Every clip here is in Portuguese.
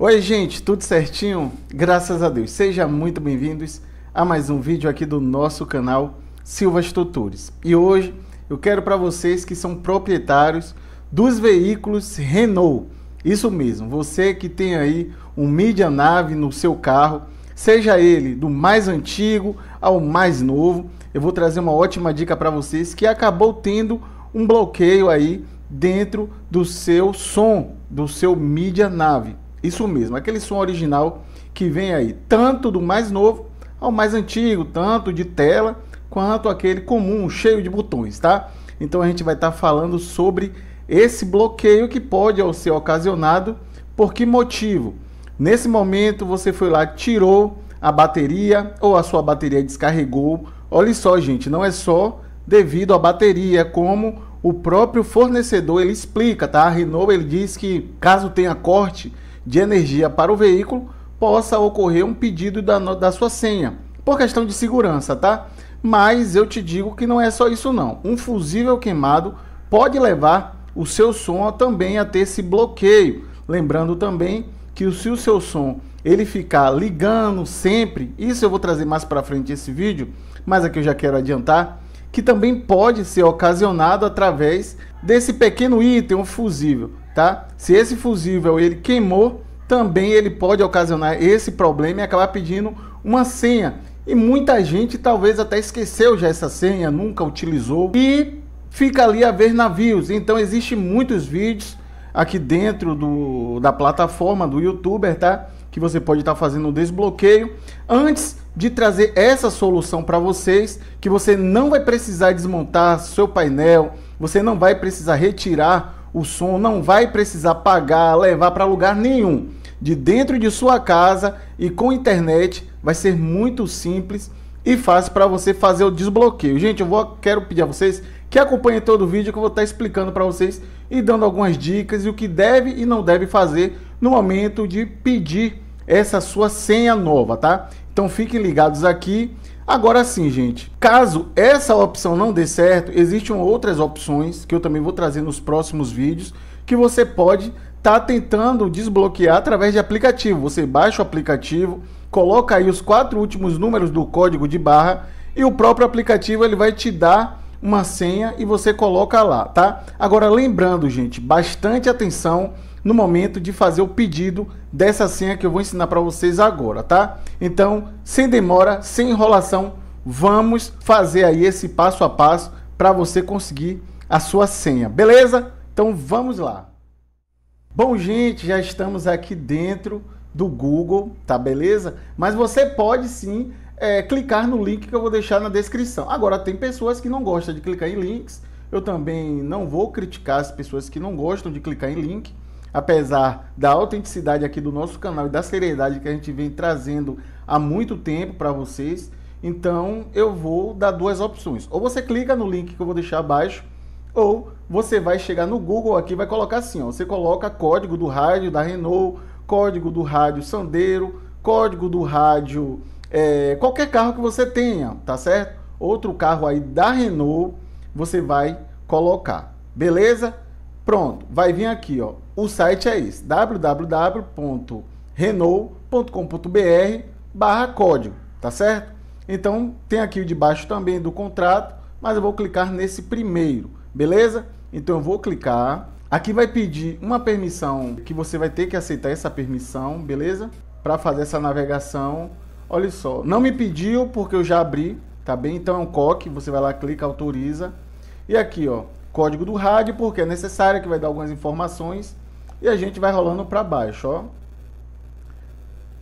Oi, gente, tudo certinho? Graças a Deus. Sejam muito bem-vindos a mais um vídeo aqui do nosso canal Silvas Tutores. E hoje eu quero para vocês que são proprietários dos veículos Renault. Isso mesmo, você que tem aí um mídia nave no seu carro, seja ele do mais antigo ao mais novo, eu vou trazer uma ótima dica para vocês que acabou tendo um bloqueio aí dentro do seu som, do seu mídia nave. Isso mesmo, aquele som original que vem aí, tanto do mais novo ao mais antigo, tanto de tela quanto aquele comum, cheio de botões, tá? Então a gente vai estar tá falando sobre esse bloqueio que pode ser ocasionado por que motivo? Nesse momento você foi lá, tirou a bateria ou a sua bateria descarregou. Olha só, gente, não é só devido à bateria, como o próprio fornecedor ele explica, tá? A Renault ele diz que caso tenha corte de energia para o veículo, possa ocorrer um pedido da, da sua senha, por questão de segurança, tá? Mas eu te digo que não é só isso não. Um fusível queimado pode levar o seu som também a ter esse bloqueio. Lembrando também que se o seu som ele ficar ligando sempre, isso eu vou trazer mais para frente esse vídeo, mas aqui eu já quero adiantar que também pode ser ocasionado através desse pequeno item, um fusível tá? Se esse fusível ele queimou, também ele pode ocasionar esse problema e acabar pedindo uma senha. E muita gente talvez até esqueceu já essa senha, nunca utilizou e fica ali a ver navios. Então existe muitos vídeos aqui dentro do, da plataforma do youtuber, tá? Que você pode estar tá fazendo o desbloqueio antes de trazer essa solução para vocês, que você não vai precisar desmontar seu painel, você não vai precisar retirar o som não vai precisar pagar, levar para lugar nenhum. De dentro de sua casa e com internet vai ser muito simples e fácil para você fazer o desbloqueio. Gente, eu vou, quero pedir a vocês que acompanhem todo o vídeo que eu vou estar tá explicando para vocês e dando algumas dicas e o que deve e não deve fazer no momento de pedir essa sua senha nova, tá? Então fiquem ligados aqui. Agora sim, gente, caso essa opção não dê certo, existem outras opções que eu também vou trazer nos próximos vídeos que você pode estar tá tentando desbloquear através de aplicativo. Você baixa o aplicativo, coloca aí os quatro últimos números do código de barra e o próprio aplicativo ele vai te dar uma senha e você coloca lá, tá? Agora lembrando, gente, bastante atenção no momento de fazer o pedido dessa senha que eu vou ensinar para vocês agora, tá? Então, sem demora, sem enrolação, vamos fazer aí esse passo a passo para você conseguir a sua senha, beleza? Então vamos lá. Bom, gente, já estamos aqui dentro do Google, tá beleza? Mas você pode sim é, clicar no link que eu vou deixar na descrição. Agora, tem pessoas que não gostam de clicar em links. Eu também não vou criticar as pessoas que não gostam de clicar em link apesar da autenticidade aqui do nosso canal e da seriedade que a gente vem trazendo há muito tempo para vocês, então eu vou dar duas opções. Ou você clica no link que eu vou deixar abaixo, ou você vai chegar no Google aqui vai colocar assim, ó, você coloca código do rádio da Renault, código do rádio Sandeiro, código do rádio é, qualquer carro que você tenha, tá certo? Outro carro aí da Renault, você vai colocar. Beleza? Pronto, vai vir aqui, ó, o site é esse, www.renault.com.br barra código, tá certo? Então, tem aqui debaixo também do contrato, mas eu vou clicar nesse primeiro, beleza? Então, eu vou clicar. Aqui vai pedir uma permissão, que você vai ter que aceitar essa permissão, beleza? Para fazer essa navegação. Olha só, não me pediu porque eu já abri, tá bem? Então, é um COC, você vai lá, clica, autoriza. E aqui, ó, código do rádio, porque é necessário, que vai dar algumas informações e a gente vai rolando para baixo, ó.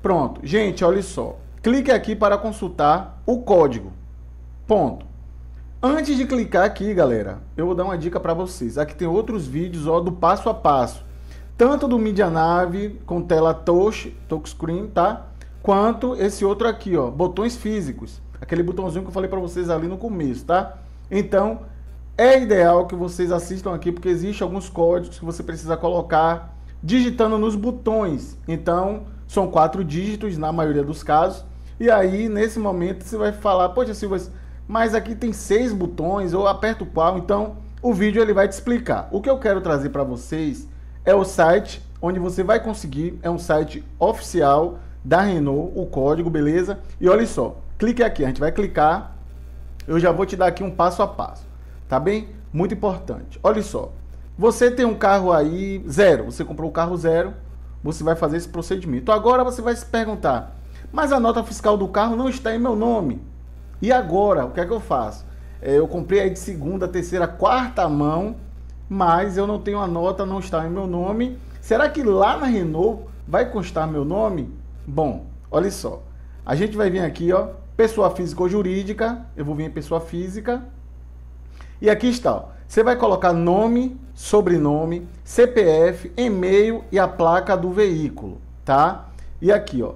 Pronto. Gente, olha só. Clique aqui para consultar o código. Ponto. Antes de clicar aqui, galera, eu vou dar uma dica para vocês. Aqui tem outros vídeos ó, do passo a passo. Tanto do MediaNave com tela touch, touchscreen, tá? Quanto esse outro aqui, ó, botões físicos. Aquele botãozinho que eu falei para vocês ali no começo, tá? Então, é ideal que vocês assistam aqui, porque existem alguns códigos que você precisa colocar digitando nos botões. Então, são quatro dígitos na maioria dos casos. E aí, nesse momento, você vai falar, poxa Silva, mas aqui tem seis botões, ou aperto qual, então o vídeo ele vai te explicar. O que eu quero trazer para vocês é o site onde você vai conseguir, é um site oficial da Renault, o código, beleza? E olha só, clique aqui, a gente vai clicar, eu já vou te dar aqui um passo a passo. Tá bem? Muito importante. Olha só. Você tem um carro aí zero, você comprou o um carro zero, você vai fazer esse procedimento. Agora você vai se perguntar: "Mas a nota fiscal do carro não está em meu nome. E agora, o que é que eu faço? É, eu comprei aí de segunda, terceira, quarta mão, mas eu não tenho a nota, não está em meu nome. Será que lá na Renault vai constar meu nome?" Bom, olha só. A gente vai vir aqui, ó, pessoa física ou jurídica, eu vou vir em pessoa física. E aqui está. Você vai colocar nome, sobrenome, CPF, e-mail e a placa do veículo, tá? E aqui, ó.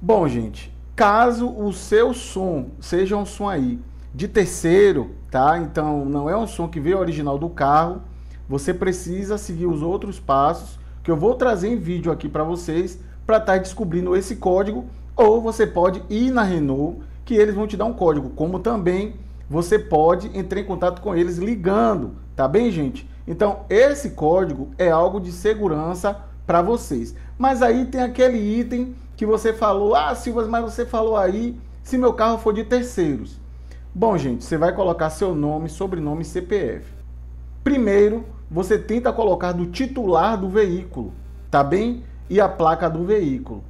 Bom, gente, caso o seu som seja um som aí de terceiro, tá? Então não é um som que veio original do carro. Você precisa seguir os outros passos que eu vou trazer em vídeo aqui para vocês para estar tá descobrindo esse código ou você pode ir na Renault que eles vão te dar um código, como também você pode entrar em contato com eles ligando, tá bem, gente? Então, esse código é algo de segurança para vocês. Mas aí tem aquele item que você falou, ah, Silvas, mas você falou aí se meu carro for de terceiros. Bom, gente, você vai colocar seu nome, sobrenome e CPF. Primeiro, você tenta colocar do titular do veículo, tá bem? E a placa do veículo.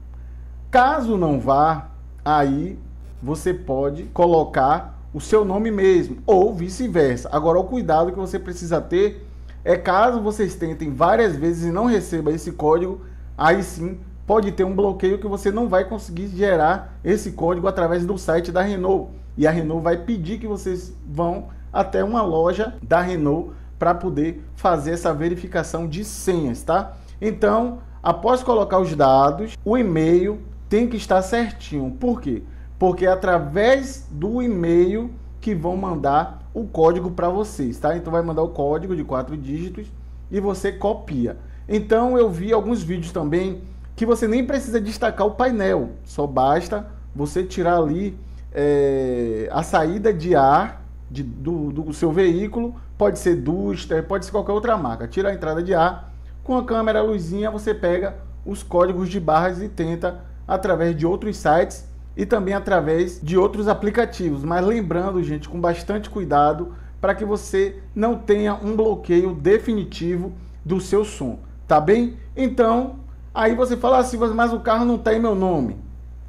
Caso não vá, aí você pode colocar o seu nome mesmo, ou vice-versa. Agora, o cuidado que você precisa ter é caso vocês tentem várias vezes e não receba esse código, aí sim pode ter um bloqueio que você não vai conseguir gerar esse código através do site da Renault. E a Renault vai pedir que vocês vão até uma loja da Renault para poder fazer essa verificação de senhas, tá? Então, após colocar os dados, o e-mail tem que estar certinho. Por quê? porque é através do e-mail que vão mandar o código para vocês, tá? Então vai mandar o código de quatro dígitos e você copia. Então eu vi alguns vídeos também que você nem precisa destacar o painel, só basta você tirar ali é, a saída de ar de, do, do seu veículo, pode ser Duster, pode ser qualquer outra marca. Tira a entrada de ar, com a câmera, a luzinha, você pega os códigos de barras e tenta através de outros sites e também através de outros aplicativos. Mas lembrando, gente, com bastante cuidado para que você não tenha um bloqueio definitivo do seu som, tá bem? Então, aí você fala assim, mas o carro não tem meu nome.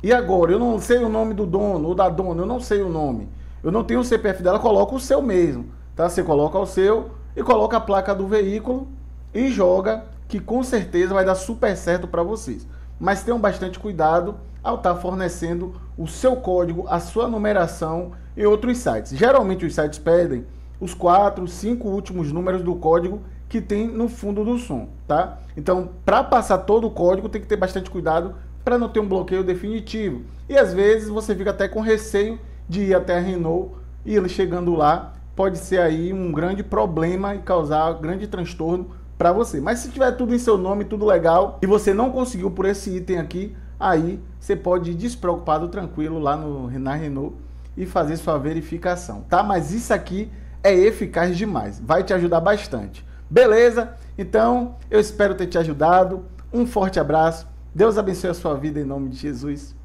E agora? Eu não sei o nome do dono ou da dona, eu não sei o nome. Eu não tenho o CPF dela, coloca o seu mesmo, tá? Você coloca o seu e coloca a placa do veículo e joga, que com certeza vai dar super certo para vocês. Mas tenham bastante cuidado ao estar tá fornecendo o seu código, a sua numeração e outros sites. Geralmente os sites pedem os quatro, cinco últimos números do código que tem no fundo do som, tá? Então, para passar todo o código, tem que ter bastante cuidado para não ter um bloqueio definitivo. E às vezes você fica até com receio de ir até a Renault e ele chegando lá pode ser aí um grande problema e causar grande transtorno para você. Mas se tiver tudo em seu nome, tudo legal e você não conseguiu por esse item aqui, aí você pode ir despreocupado, tranquilo lá no, na Renault e fazer sua verificação, tá? Mas isso aqui é eficaz demais, vai te ajudar bastante. Beleza? Então, eu espero ter te ajudado. Um forte abraço. Deus abençoe a sua vida em nome de Jesus.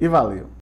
E valeu.